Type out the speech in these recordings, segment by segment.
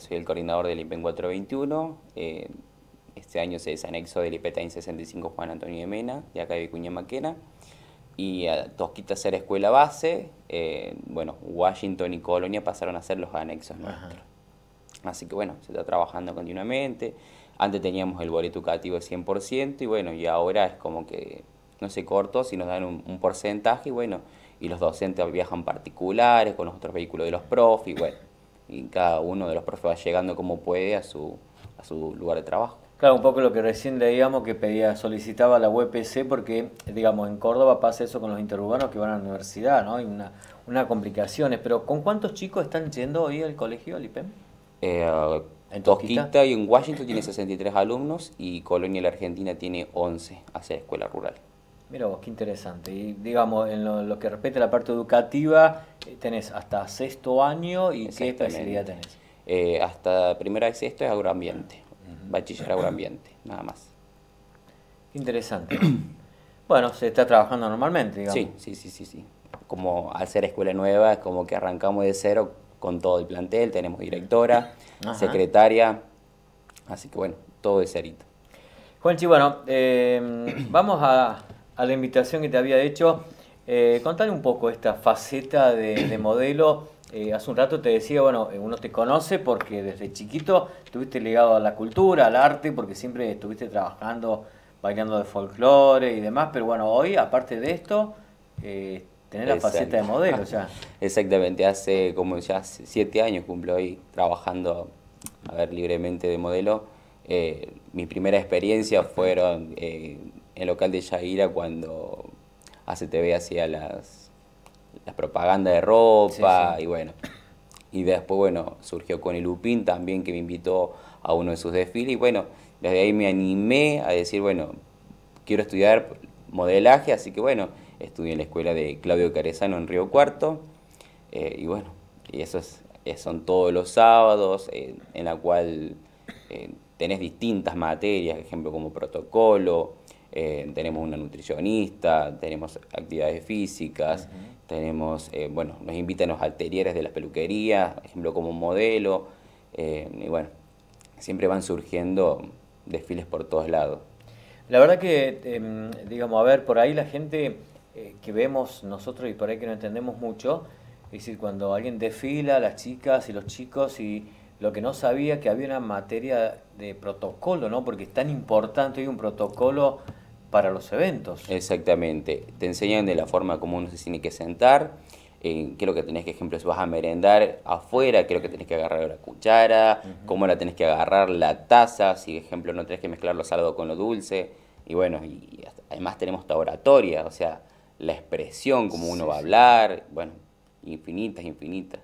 soy el coordinador del IPEN 421. Eh, este año se desanexó del IPETAIN 65 Juan Antonio de Mena, de acá de Vicuña Maquena. Y a Tosquita ser escuela base, eh, bueno, Washington y Colonia pasaron a ser los anexos nuestros. Así que bueno, se está trabajando continuamente. Antes teníamos el boleto educativo de 100% y bueno, y ahora es como que no se cortó, si nos dan un, un porcentaje y bueno, y los docentes viajan particulares con los otros vehículos de los profes y bueno y cada uno de los profes va llegando como puede a su, a su lugar de trabajo. Claro, un poco lo que recién leíamos que pedía, solicitaba la UPC e porque, digamos, en Córdoba pasa eso con los interurbanos que van a la universidad, ¿no? Hay una, complicaciones, pero ¿con cuántos chicos están yendo hoy al colegio, al IPEM? Eh, en Tosquita? y en Washington tiene 63 alumnos y Colonia la Argentina tiene 11 hace escuela rural. Mira vos, qué interesante. Y digamos, en lo, que respecta a la parte educativa, eh, tenés hasta sexto año y qué especialidad tenés. Eh, hasta primera de sexto es agroambiente, bachiller agroambiente, nada más. Qué Interesante. bueno, se está trabajando normalmente, digamos. Sí, sí, sí, sí, sí. Como al ser escuela nueva, es como que arrancamos de cero con todo el plantel, tenemos directora, secretaria, así que bueno, todo de Juan Juanchi, bueno, eh, vamos a a la invitación que te había hecho. Eh, un poco esta faceta de, modelo. Eh, hace un rato te decía, bueno, eh, uno te conoce porque desde chiquito estuviste ligado a la cultura, al arte, porque siempre estuviste trabajando, bailando de folclore y demás, pero bueno, hoy, aparte de esto, eh, tener la faceta de modelo Exactamente, hace como ya siete años cumplo hoy trabajando, a ver, libremente de modelo. Mis primeras experiencias fueron en el local de Yaira cuando ACTV hacía las, las propagandas de ropa y bueno. Y después, bueno, surgió con el Lupín también que me invitó a uno de sus desfiles y bueno, desde ahí me animé a decir, bueno, quiero estudiar modelaje, así que bueno, estudié en la escuela de Claudio Carezano en Río Cuarto eh, y bueno, y eso es, eh, son todos los sábados eh, en la cual tenés distintas materias, ejemplo como protocolo, eh, tenemos una nutricionista, tenemos actividades físicas, tenemos, eh, bueno, nos invitan los alterieres de las peluquerías, por ejemplo, como modelo, eh, y bueno, siempre van surgiendo desfiles por todos lados. La verdad que, em, digamos, a ver, por ahí la gente que vemos nosotros y por ahí que no entendemos mucho, es decir, cuando alguien desfila, las chicas y los chicos y lo que no sabía que había una materia de protocolo, ¿no? Porque es tan importante, hay un protocolo para los eventos. Exactamente. Te enseñan de la forma como uno se tiene que sentar, Creo eh, qué lo que tenés que, ejemplo, si vas a merendar afuera, Creo que tenés que agarrar la cuchara, cómo la tenés que agarrar la taza, si, ejemplo, no tenés que mezclar lo salado con lo dulce. Y bueno, y además tenemos esta oratoria, o sea, la expresión, cómo uno va a hablar, bueno, infinitas, infinitas.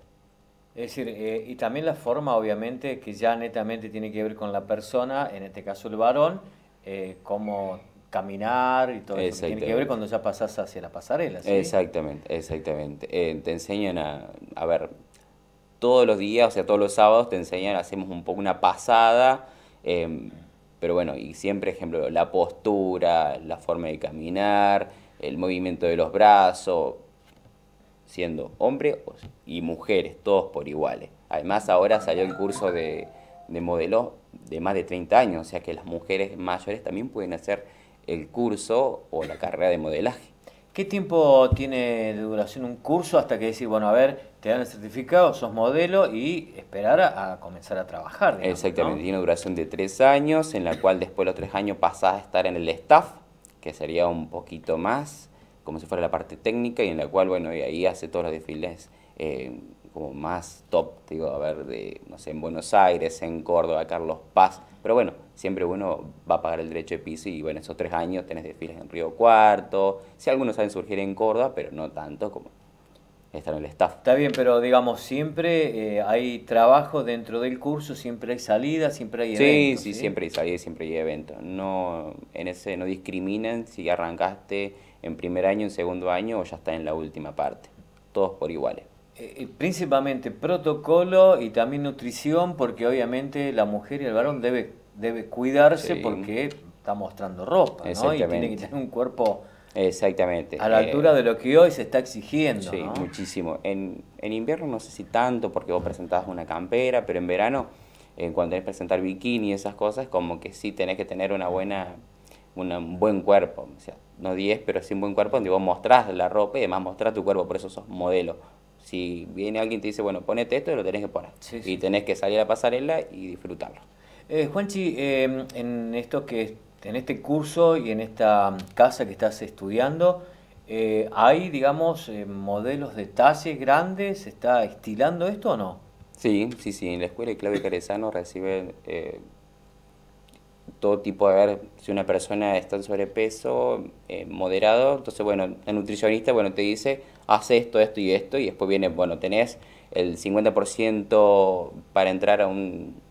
Es decir, eh, y también la forma, obviamente, que ya netamente tiene que ver con la persona, en este caso el varón, eh, cómo caminar y todo eso tiene que ver cuando ya pasás hacia las pasarelas. Exactamente, exactamente. Eh, te enseñan a, a ver, todos los días, o sea, todos los sábados te enseñan, hacemos un poco una pasada, em, pero bueno, y siempre, ejemplo, la postura, la forma de caminar, el movimiento de los brazos, siendo hombre y mujeres, todos por iguales. Además, ahora salió el curso de, de modelos de más de 30 años, o sea que las mujeres mayores también pueden hacer el curso o la carrera de modelaje. ¿Qué tiempo tiene de duración un curso hasta que decir, bueno, a ver, te dan el certificado, sos modelo y esperar a, comenzar a trabajar? Exactamente, tiene tiene duración de tres años, en la cual después de los tres años pasás a estar en el staff, que sería un poquito más, como si fuera la parte técnica, y en la cual, bueno, y ahí hace todos los desfiles eh, como más top, digo, a ver, de, no sé, en Buenos Aires, en Córdoba, Carlos Paz, pero bueno, siempre uno va a pagar el derecho de piso y bueno, esos tres años tenés desfiles en Río Cuarto, si algunos saben surgir en Córdoba, pero no tanto como estar en el staff. Está bien, pero digamos, siempre eh, hay trabajo dentro del curso, siempre hay salida, siempre hay eventos. Sí, sí, siempre hay salidas, siempre hay eventos. No, en ese no discriminan si arrancaste en primer año, en segundo año o ya está en la última parte. Todos por iguales. Eh, eh, principalmente protocolo y también nutrición, porque obviamente la mujer y el varón debe debe cuidarse porque está mostrando ropa, ¿no? Y tiene que tener un cuerpo Exactamente. a la eh, altura de lo que hoy se está exigiendo. muchísimo. En, en, invierno no sé si tanto, porque vos presentás una campera, pero en verano, en eh, cuando tenés que presentar bikini y esas cosas, como que sí tenés que tener una buena, un buen cuerpo. O sea, no 10, pero sí un buen cuerpo donde vos mostrás la ropa y además mostrás tu cuerpo, por eso sos modelo. Si viene alguien y te dice, bueno, ponete esto, lo tenés que poner. Y tenés que salir a la pasarela y disfrutarlo. Eh, Juanchi, em, en esto que en este curso y en esta casa que estás estudiando, eh, ¿hay, digamos, eh, modelos de talles grandes? ¿Se está estilando esto o no? Sí, sí, sí. En la escuela de clave Carezano recibe eh, todo tipo, de... ver, si una persona está en sobrepeso, moderado, entonces, bueno, el nutricionista, bueno, te dice, haz esto, esto y esto, y después viene, bueno, tenés el 50% para entrar a un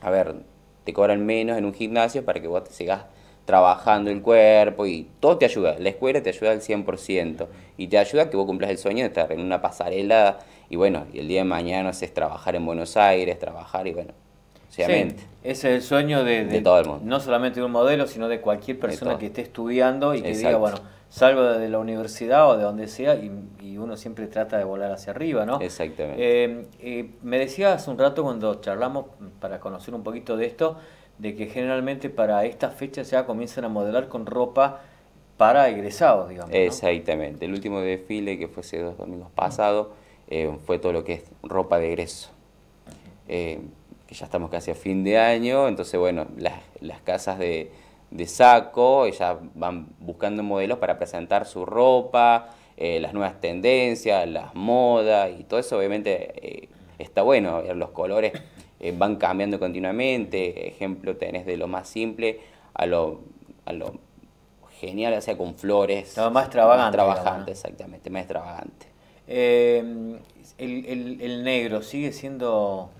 a ver, te cobran menos en un gimnasio para que vos te sigas trabajando el cuerpo y todo te ayuda. La escuela te ayuda al 100% y te ayuda a que vos cumplas el sueño de estar en una pasarela y bueno, y el día de mañana es trabajar en Buenos Aires, trabajar y bueno, obviamente. Sí, es el sueño de, todo el mundo. No solamente de un modelo, sino de cualquier persona que esté estudiando y que diga, bueno salgo de la universidad o de donde sea y, uno siempre trata de volar hacia arriba, ¿no? Exactamente. Eh, eh, me decías hace un rato cuando charlamos para conocer un poquito de esto, de que generalmente para estas fechas ya comienzan a modelar con ropa para egresados, digamos. Exactamente. El último desfile que fue hace dos domingos pasados eh, fue todo lo que es ropa de egreso. que ya estamos casi a fin de año, entonces bueno, las casas de, de saco, ellas van buscando modelos para presentar su ropa, eh, las nuevas tendencias, las modas y todo eso obviamente eh, está bueno, los colores eh, van cambiando continuamente, ejemplo tenés de lo más simple a lo, a lo genial, o sea, con flores. más extravagante. Más trabajante, exactamente, más extravagante. El, el, el negro sigue siendo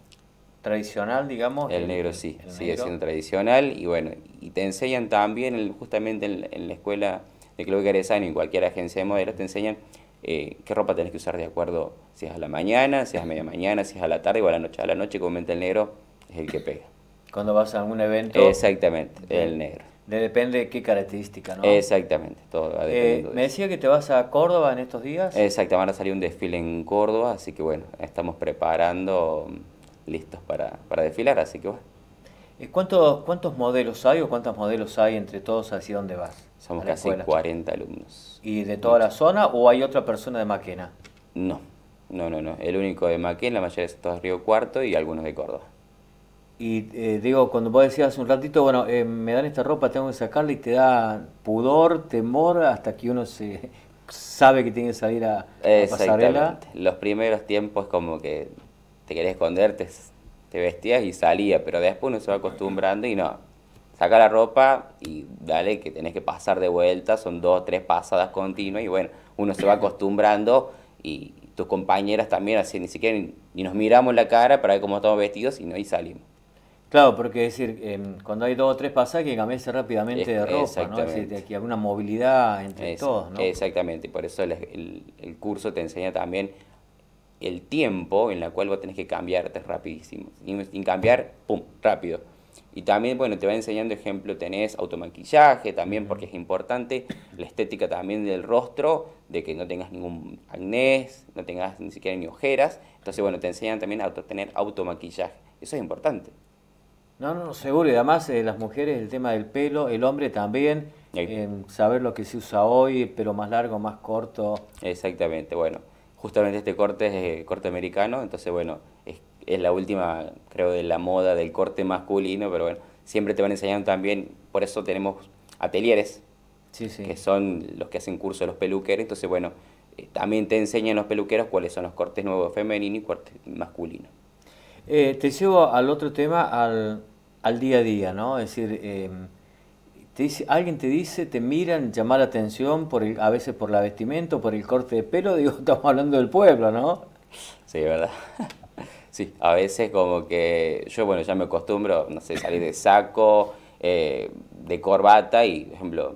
tradicional, digamos. El negro sí, sigue siendo tradicional y bueno, y te enseñan también justamente en, la escuela de Club que y en cualquier agencia de modelos te enseñan eh, qué ropa tenés que usar de acuerdo si es a la mañana, si es a media mañana, si es a la tarde o a la noche. A la noche, comenta el negro, es el que pega. Cuando vas a algún evento. Exactamente, el negro. depende de qué característica, ¿no? Exactamente, todo eh, Me decía que te vas a Córdoba en estos días. Exacto, van a salir un desfile en Córdoba, así que bueno, estamos preparando listos para, desfilar, así que va. Eh, ¿Cuántos, ¿Cuántos modelos hay o cuántos modelos hay entre todos hacia dónde vas? Somos casi 40 alumnos. ¿Y de toda la zona o hay otra persona de Maquena? No, no, no, no. El único de Maquena, la mayoría es todos Río Cuarto y algunos de Córdoba. Y eh, digo, cuando vos decías hace un ratito, bueno, eh, me dan esta ropa, tengo que sacarla y te da pudor, temor, hasta que uno se sabe que tiene que salir a, a pasarela. Los primeros tiempos como que te querés esconder, te, vestías y salía, pero después uno se va acostumbrando y no. Saca la ropa y dale que tenés que pasar de vuelta, son dos, o tres pasadas continuas y bueno, uno se va acostumbrando y tus compañeras también, así ni siquiera ni, nos miramos la cara para ver cómo estamos vestidos y, no, y salimos. Claro, porque es decir, em, cuando hay dos o tres pasadas que cambiarse rápidamente de ropa, ¿no? Es que hay una movilidad entre todos, ¿no? Exactamente, por eso el, curso te enseña también el tiempo en la cual vos tenés que cambiarte rapidísimo. Sin, cambiar, pum, rápido. Y también, bueno, te va enseñando, ejemplo, tenés automaquillaje también, porque es importante la estética también del rostro, de que no tengas ningún acné, no tengas ni siquiera ni ojeras. Entonces, bueno, te enseñan también a tener automaquillaje. Eso es importante. No, no, seguro. Y además, eh, las mujeres, el tema del pelo, el hombre también, eh, saber lo que se usa hoy, pero más largo, más corto. Exactamente, bueno justamente este corte es eh, corte americano, entonces bueno, es, la última, creo, de la moda del corte masculino, pero bueno, siempre te van enseñando también, por eso tenemos atelieres, que son los que hacen curso de los peluqueros, entonces bueno, eh, también te enseñan los peluqueros cuáles son los cortes nuevos femeninos y cortes masculinos. Eh, te llevo al otro tema, al, al, día a día, ¿no? Es decir, em, alguien te dice, te miran, llamar la atención por a veces por la vestimenta, por el corte de pelo, digo, estamos hablando del pueblo, ¿no? Sí, verdad. Sí, a veces como que yo, bueno, ya me acostumbro, no sé, salir de saco, eh, de corbata y, por ejemplo,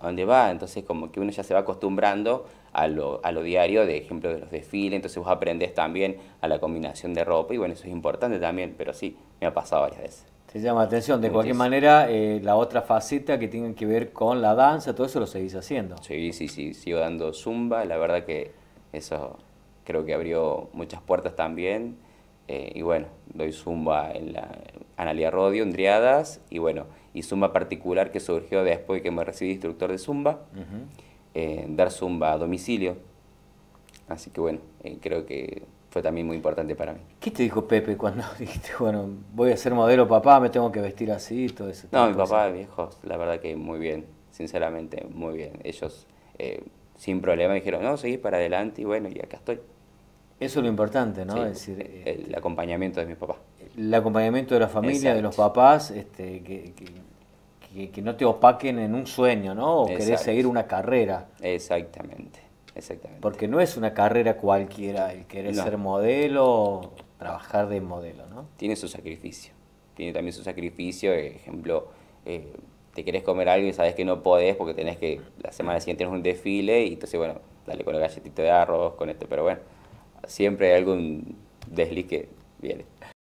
¿a dónde va? Entonces como que uno ya se va acostumbrando a lo, a lo diario, de ejemplo, de los desfiles, entonces vos aprendes también a la combinación de ropa y bueno, eso es importante también, pero sí, me ha pasado varias veces. Te llama la atención. De cualquier manera, eh, la otra faceta que tiene que ver con la danza, todo eso lo seguís haciendo. Sí, sí, sí, sigo dando zumba, la verdad que eso creo que abrió muchas puertas también. Eh, y bueno, doy zumba en la Analia Rodio, en Driadas, y bueno, y zumba particular que surgió después de que me recibí instructor de zumba, eh, dar zumba a domicilio. Así que bueno, creo que fue también muy importante para mí. ¿Qué te dijo Pepe cuando dijiste, bueno, voy a ser modelo papá, me tengo que vestir así y todo eso? No, mi papá, viejo, la verdad que muy bien, sinceramente, muy bien. Ellos eh, sin problema dijeron, no, seguís para adelante y bueno, y acá estoy. Eso es lo importante, ¿no? decir, este, el, acompañamiento de mis papás. El acompañamiento de la familia, de los papás, este, que, que, no te opaquen en un sueño, ¿no? O querés seguir una carrera. Exactamente. Exactamente. Porque no es una carrera cualquiera el querer ser modelo, trabajar de modelo, ¿no? Tiene su sacrificio. Tiene también su sacrificio, eh, ejemplo, eh, te querés comer algo y sabes que no podés porque tenés que, la semana siguiente tienes un desfile y entonces, bueno, dale con el galletito de arroz, con esto, pero bueno, siempre hay algún desliz que viene.